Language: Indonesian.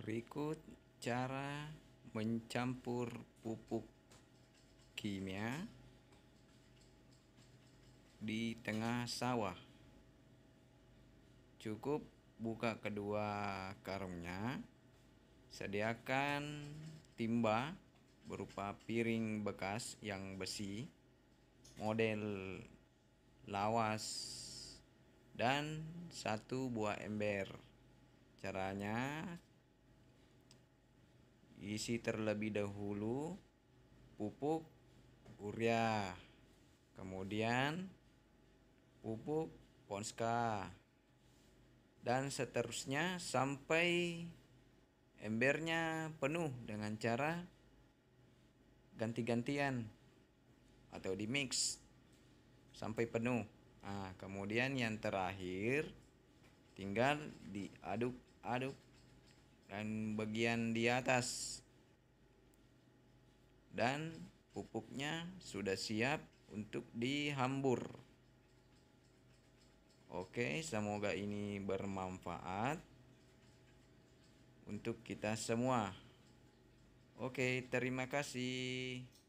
Berikut cara mencampur pupuk kimia di tengah sawah. Cukup buka kedua karungnya. Sediakan timba berupa piring bekas yang besi model lawas dan satu buah ember. Caranya Isi terlebih dahulu pupuk urea, kemudian pupuk ponska, dan seterusnya sampai embernya penuh dengan cara ganti-gantian atau di mix sampai penuh. Nah, kemudian yang terakhir tinggal diaduk-aduk dan bagian di atas. Dan pupuknya sudah siap untuk dihambur. Oke, semoga ini bermanfaat untuk kita semua. Oke, terima kasih.